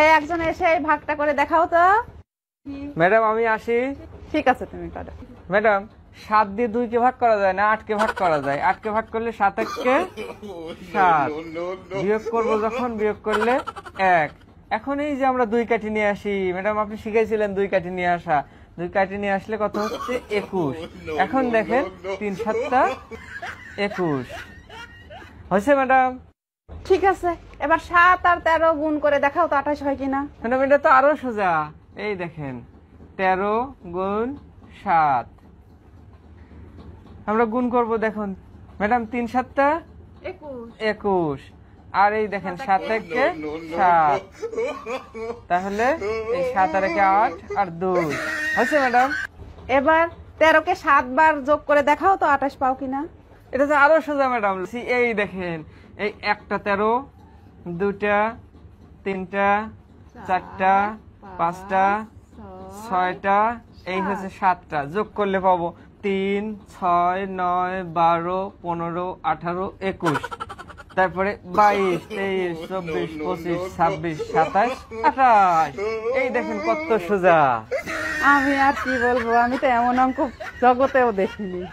এই একজন এসে ভাগটা করে দেখাও তো ম্যাডাম আমি আসি ঠিক আছে তুমি করো ম্যাডাম সাত দিয়ে দুই কে ভাগ করা যায় না আটকে ভাগ করা যায় আটকে ভাগ করলে সাত এককে সাত বিয়োগ করবো যখন বিয়োগ করলে এক এখন এই যে আমরা দুই কাঠি নিয়ে আসি ম্যাডাম আপনি শিখাইছিলেন দুই কাঠি নিয়ে আসা দুই কাঠি নিয়ে আসলে কত হচ্ছে একুশ এখন দেখেন তিন সাতটা একুশ হয়েছে ম্যাডাম ঠিক আছে এবার সাত আর তেরো গুণ করে দেখাও তো আঠাশ হয় কিনা ম্যাডাম এটা তো আরো সোজা এই দেখেন তেরো গুণ সাত আমরা গুণ করব দেখুন ম্যাডাম তিন সাতটা একুশ আর এই দেখেন সাত একে সাত তাহলে এই সাত আর একে আট আর দুই হয়েছে ম্যাডাম এবার তেরোকে সাতবার যোগ করে দেখাও তো আঠাশ পাও কিনা এটা আরো সোজা ম্যাডাম এই দেখেন এই একটা তেরো দুটা তিনটা চারটা পাঁচটা ছয়টা এই হচ্ছে সাতটা যোগ করলে পাবো তিন ছয় নয় বারো পনেরো আঠারো একুশ তারপরে বাইশ তেইশ চব্বিশ পঁচিশ ছাব্বিশ সাতাশ আঠাশ এই দেখেন কত সোজা আমি আর কি বলবো আমি তো এমন অঙ্ক জগতেও দেখিনি